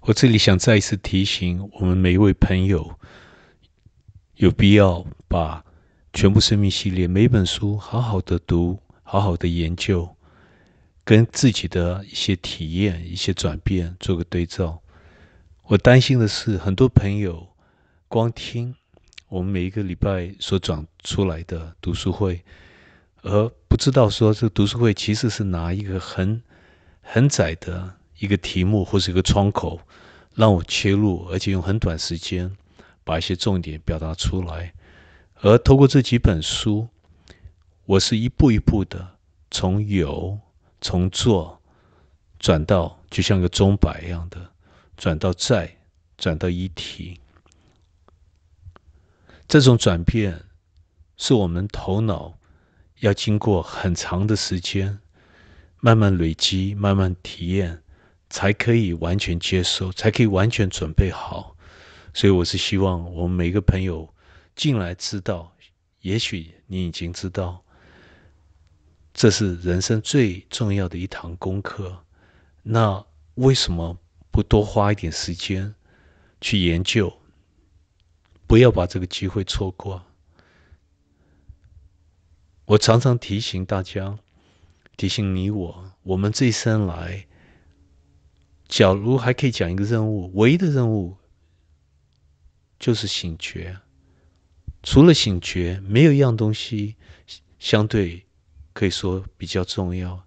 我这里想再一次提醒我们每一位朋友，有必要把全部生命系列每本书好好的读，好好的研究，跟自己的一些体验、一些转变做个对照。我担心的是，很多朋友光听我们每一个礼拜所转出来的读书会，而不知道说这读书会其实是拿一个很很窄的。一个题目或是一个窗口，让我切入，而且用很短时间把一些重点表达出来。而透过这几本书，我是一步一步的从有从做转到，就像个钟摆一样的转到在转到一体。这种转变是我们头脑要经过很长的时间，慢慢累积，慢慢体验。才可以完全接收，才可以完全准备好。所以，我是希望我们每一个朋友进来知道，也许你已经知道，这是人生最重要的一堂功课。那为什么不多花一点时间去研究？不要把这个机会错过。我常常提醒大家，提醒你我，我们这一生来。假如还可以讲一个任务，唯一的任务就是醒觉。除了醒觉，没有一样东西相对可以说比较重要。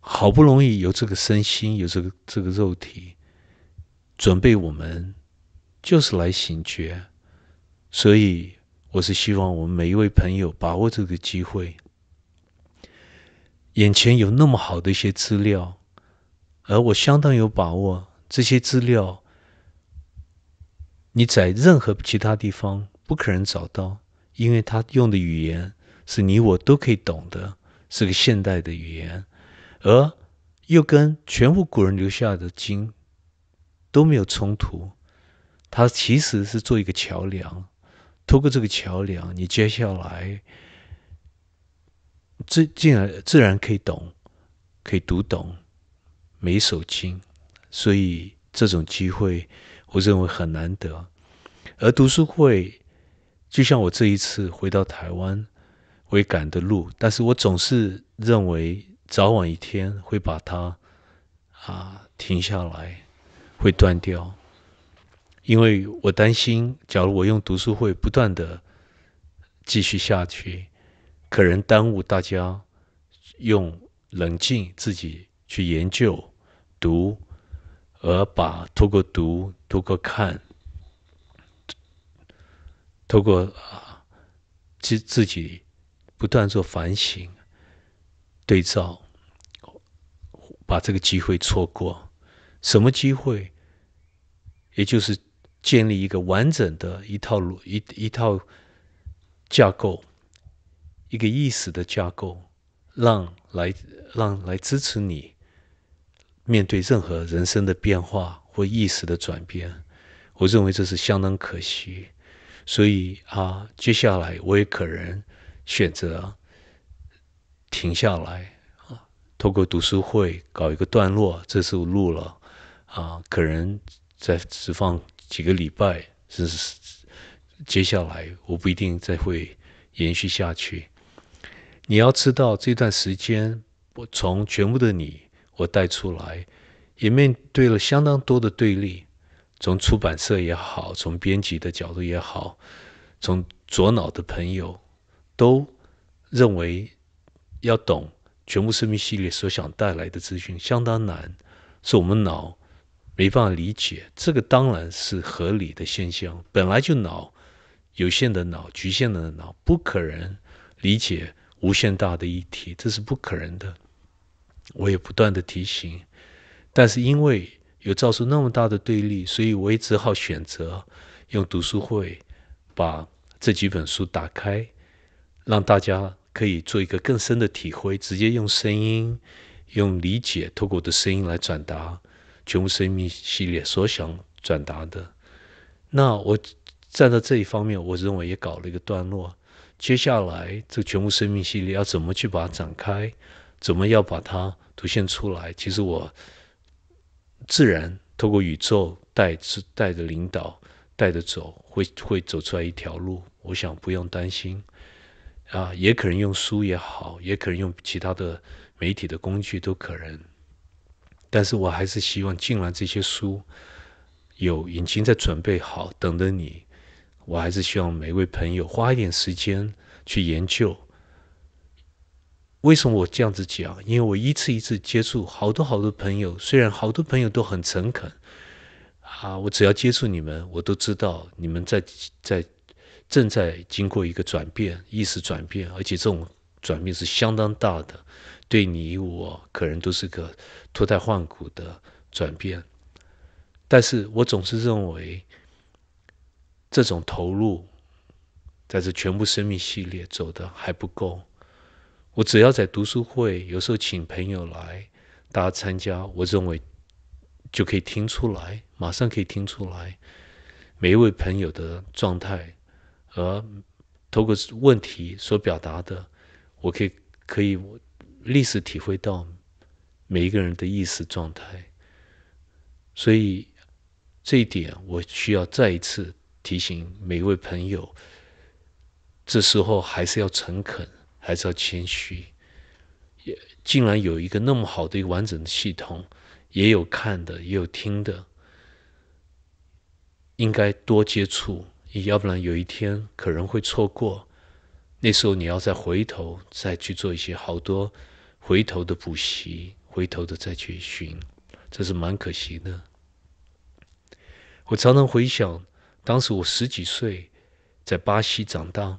好不容易有这个身心，有这个这个肉体，准备我们就是来醒觉。所以，我是希望我们每一位朋友把握这个机会。眼前有那么好的一些资料，而我相当有把握，这些资料你在任何其他地方不可能找到，因为他用的语言是你我都可以懂的，是个现代的语言，而又跟全部古人留下的经都没有冲突，它其实是做一个桥梁，通过这个桥梁，你接下来。自竟然自然可以懂，可以读懂每一首经，所以这种机会，我认为很难得。而读书会，就像我这一次回到台湾，我也赶的路，但是我总是认为早晚一天会把它啊停下来，会断掉，因为我担心，假如我用读书会不断的继续下去。可能耽误大家用冷静自己去研究、读，而把透过读、透过看、透过啊自自己不断做反省、对照，把这个机会错过。什么机会？也就是建立一个完整的一套一一套架构。一个意识的架构，让来让来支持你面对任何人生的变化或意识的转变，我认为这是相当可惜。所以啊，接下来我也可能选择停下来啊，透过读书会搞一个段落，这是我录了啊，可能在只放几个礼拜，甚至是接下来我不一定再会延续下去。你要知道，这段时间我从全部的你我带出来，也面对了相当多的对立，从出版社也好，从编辑的角度也好，从左脑的朋友，都认为要懂《全部生命》系列所想带来的资讯相当难，是我们脑没办法理解。这个当然是合理的现象，本来就脑有限的脑，局限的脑，不可能理解。无限大的议题，这是不可能的。我也不断的提醒，但是因为有造成那么大的对立，所以我也只好选择用读书会，把这几本书打开，让大家可以做一个更深的体会。直接用声音，用理解，透过我的声音来转达《全部生命》系列所想转达的。那我站在这一方面，我认为也搞了一个段落。接下来，这全部生命系列要怎么去把它展开？怎么要把它凸显出来？其实我自然透过宇宙带带着领导带着走，会会走出来一条路。我想不用担心啊，也可能用书也好，也可能用其他的媒体的工具都可能。但是我还是希望，既然这些书有已经在准备好，等着你。我还是希望每位朋友花一点时间去研究。为什么我这样子讲？因为我一次一次接触好多好多朋友，虽然好多朋友都很诚恳，啊，我只要接触你们，我都知道你们在在正在经过一个转变、意识转变，而且这种转变是相当大的，对你我可能都是个脱胎换骨的转变。但是我总是认为。这种投入，在这全部生命系列走的还不够。我只要在读书会，有时候请朋友来，大家参加，我认为就可以听出来，马上可以听出来，每一位朋友的状态，而透过问题所表达的，我可以可以立时体会到每一个人的意识状态。所以这一点，我需要再一次。提醒每一位朋友，这时候还是要诚恳，还是要谦虚。也竟然有一个那么好的一个完整的系统，也有看的，也有听的，应该多接触，要不然有一天可能会错过。那时候你要再回头，再去做一些好多回头的补习，回头的再去寻，这是蛮可惜的。我常常回想。当时我十几岁，在巴西长大，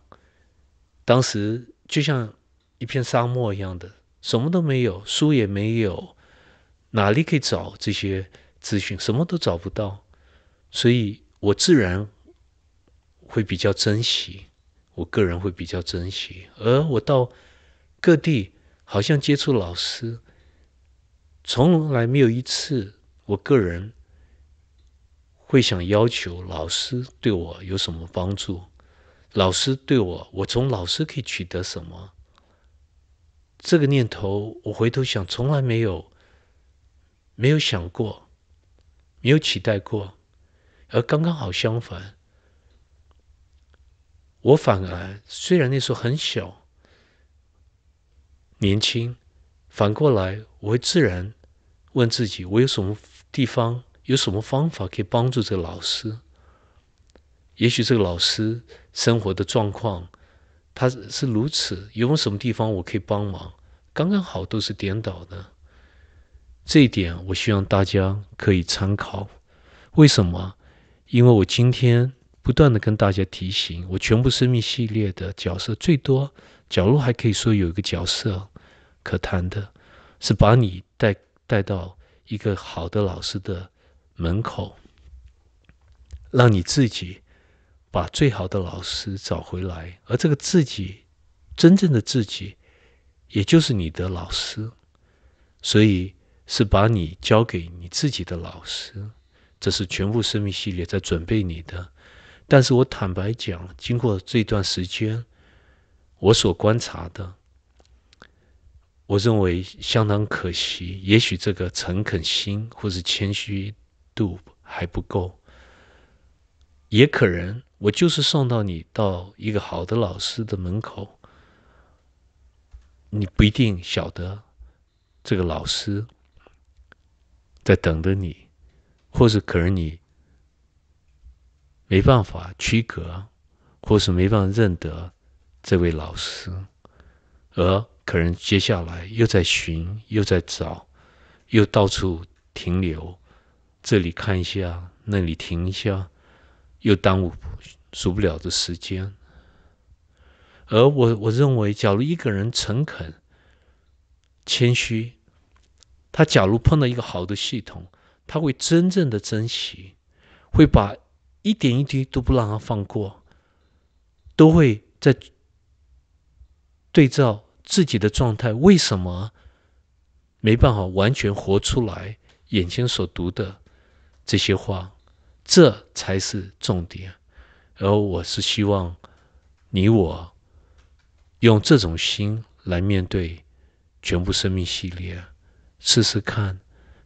当时就像一片沙漠一样的，什么都没有，书也没有，哪里可以找这些资讯？什么都找不到，所以，我自然会比较珍惜，我个人会比较珍惜。而我到各地，好像接触老师，从来没有一次，我个人。会想要求老师对我有什么帮助？老师对我，我从老师可以取得什么？这个念头，我回头想，从来没有没有想过，没有期待过，而刚刚好相反，我反而虽然那时候很小年轻，反过来我会自然问自己，我有什么地方？有什么方法可以帮助这个老师？也许这个老师生活的状况，他是如此。有有什么地方我可以帮忙？刚刚好都是颠倒的，这一点我希望大家可以参考。为什么？因为我今天不断的跟大家提醒，我全部生命系列的角色，最多，假如还可以说有一个角色可谈的，是把你带带到一个好的老师的。门口，让你自己把最好的老师找回来，而这个自己，真正的自己，也就是你的老师，所以是把你交给你自己的老师，这是全部生命系列在准备你的。但是我坦白讲，经过这段时间，我所观察的，我认为相当可惜，也许这个诚恳心或是谦虚。doop 还不够，也可能我就是送到你到一个好的老师的门口，你不一定晓得这个老师在等着你，或是可能你没办法区隔，或是没办法认得这位老师，而可能接下来又在寻，又在找，又到处停留。这里看一下，那里停一下，又耽误，数不了的时间。而我我认为，假如一个人诚恳、谦虚，他假如碰到一个好的系统，他会真正的珍惜，会把一点一滴都不让他放过，都会在对照自己的状态，为什么没办法完全活出来眼前所读的。这些话，这才是重点。而我是希望你我用这种心来面对全部生命系列，试试看。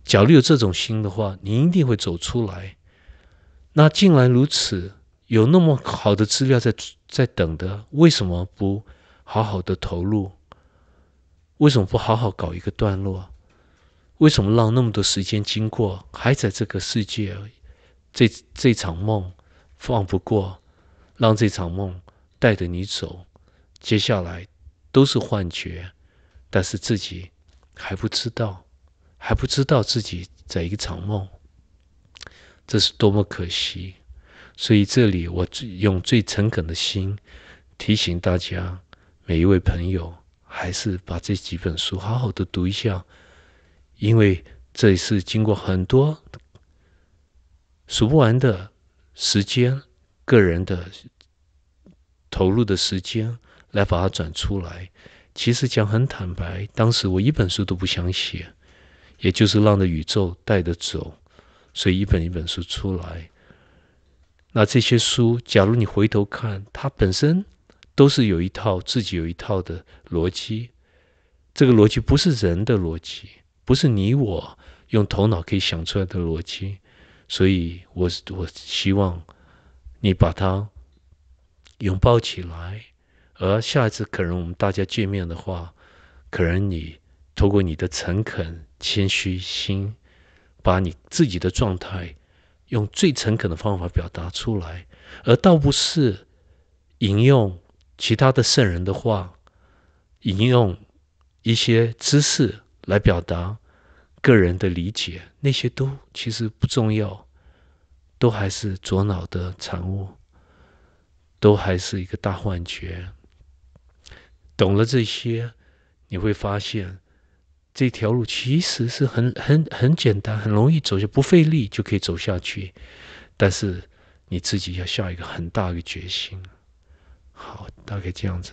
假如有这种心的话，你一定会走出来。那既然如此，有那么好的资料在在等的，为什么不好好的投入？为什么不好好搞一个段落？为什么让那么多时间经过，还在这个世界，这这场梦放不过，让这场梦带着你走，接下来都是幻觉，但是自己还不知道，还不知道自己在一个场梦，这是多么可惜。所以这里我用最诚恳的心提醒大家，每一位朋友，还是把这几本书好好的读一下。因为这是经过很多数不完的时间、个人的投入的时间来把它转出来。其实讲很坦白，当时我一本书都不想写，也就是让的宇宙带着走，所以一本一本书出来。那这些书，假如你回头看，它本身都是有一套自己有一套的逻辑，这个逻辑不是人的逻辑。不是你我用头脑可以想出来的逻辑，所以，我我希望你把它拥抱起来。而下一次可能我们大家见面的话，可能你透过你的诚恳、谦虚心，把你自己的状态用最诚恳的方法表达出来，而倒不是引用其他的圣人的话，引用一些知识。来表达个人的理解，那些都其实不重要，都还是左脑的产物，都还是一个大幻觉。懂了这些，你会发现这条路其实是很很很简单，很容易走，就不费力就可以走下去。但是你自己要下一个很大的决心。好，大概这样子。